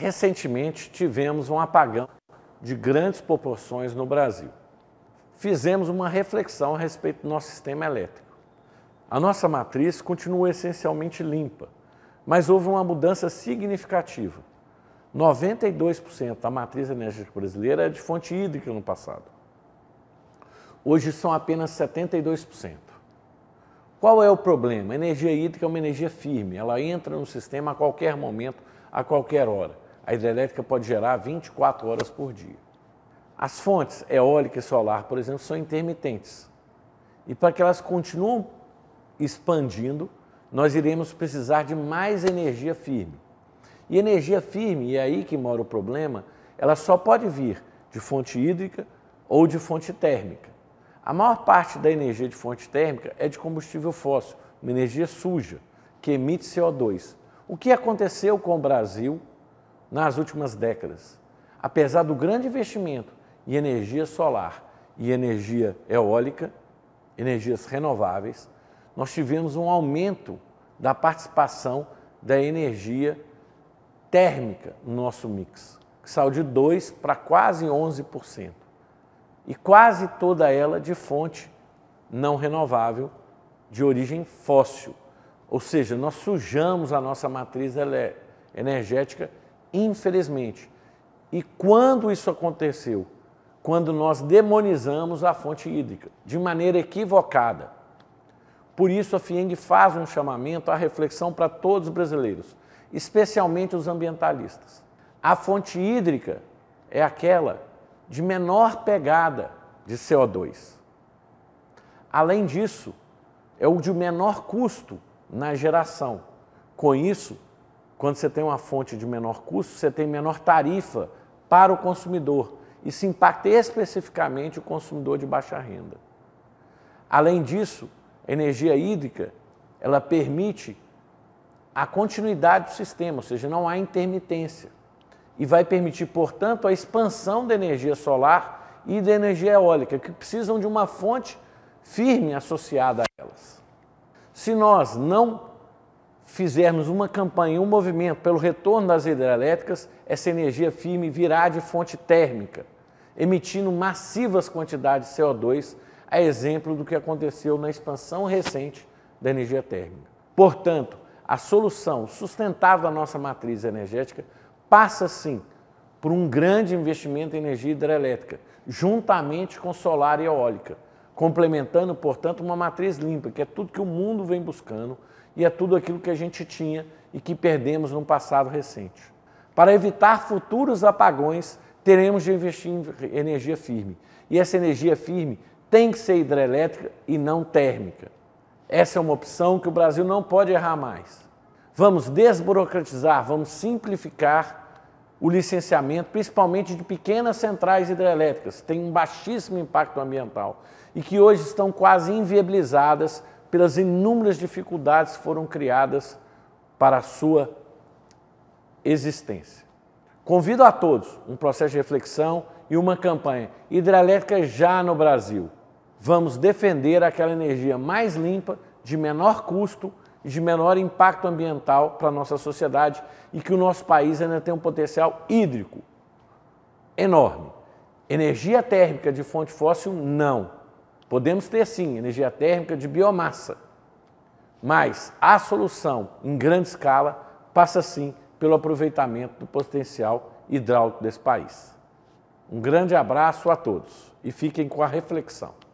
Recentemente tivemos um apagão de grandes proporções no Brasil. Fizemos uma reflexão a respeito do nosso sistema elétrico. A nossa matriz continua essencialmente limpa, mas houve uma mudança significativa. 92% da matriz energética brasileira é de fonte hídrica no passado. Hoje são apenas 72%. Qual é o problema? A energia hídrica é uma energia firme, ela entra no sistema a qualquer momento, a qualquer hora a hidrelétrica pode gerar 24 horas por dia. As fontes eólica e solar, por exemplo, são intermitentes. E para que elas continuem expandindo, nós iremos precisar de mais energia firme. E energia firme, e é aí que mora o problema, ela só pode vir de fonte hídrica ou de fonte térmica. A maior parte da energia de fonte térmica é de combustível fóssil, uma energia suja, que emite CO2. O que aconteceu com o Brasil nas últimas décadas. Apesar do grande investimento em energia solar e energia eólica, energias renováveis, nós tivemos um aumento da participação da energia térmica no nosso mix, que saiu de 2% para quase 11%. E quase toda ela de fonte não renovável, de origem fóssil. Ou seja, nós sujamos a nossa matriz energética infelizmente. E quando isso aconteceu? Quando nós demonizamos a fonte hídrica, de maneira equivocada. Por isso, a FIENG faz um chamamento à reflexão para todos os brasileiros, especialmente os ambientalistas. A fonte hídrica é aquela de menor pegada de CO2. Além disso, é o de menor custo na geração. Com isso, quando você tem uma fonte de menor custo, você tem menor tarifa para o consumidor. Isso impacta especificamente o consumidor de baixa renda. Além disso, a energia hídrica ela permite a continuidade do sistema, ou seja, não há intermitência. E vai permitir, portanto, a expansão da energia solar e da energia eólica, que precisam de uma fonte firme associada a elas. Se nós não fizermos uma campanha, um movimento pelo retorno das hidrelétricas, essa energia firme virá de fonte térmica, emitindo massivas quantidades de CO2, a exemplo do que aconteceu na expansão recente da energia térmica. Portanto, a solução sustentável da nossa matriz energética passa sim por um grande investimento em energia hidrelétrica, juntamente com solar e eólica complementando, portanto, uma matriz limpa, que é tudo que o mundo vem buscando e é tudo aquilo que a gente tinha e que perdemos num passado recente. Para evitar futuros apagões, teremos de investir em energia firme. E essa energia firme tem que ser hidrelétrica e não térmica. Essa é uma opção que o Brasil não pode errar mais. Vamos desburocratizar, vamos simplificar o licenciamento, principalmente de pequenas centrais hidrelétricas, tem um baixíssimo impacto ambiental e que hoje estão quase inviabilizadas pelas inúmeras dificuldades que foram criadas para a sua existência. Convido a todos um processo de reflexão e uma campanha hidrelétrica já no Brasil. Vamos defender aquela energia mais limpa, de menor custo de menor impacto ambiental para a nossa sociedade e que o nosso país ainda tem um potencial hídrico enorme. Energia térmica de fonte fóssil, não. Podemos ter sim energia térmica de biomassa, mas a solução em grande escala passa sim pelo aproveitamento do potencial hidráulico desse país. Um grande abraço a todos e fiquem com a reflexão.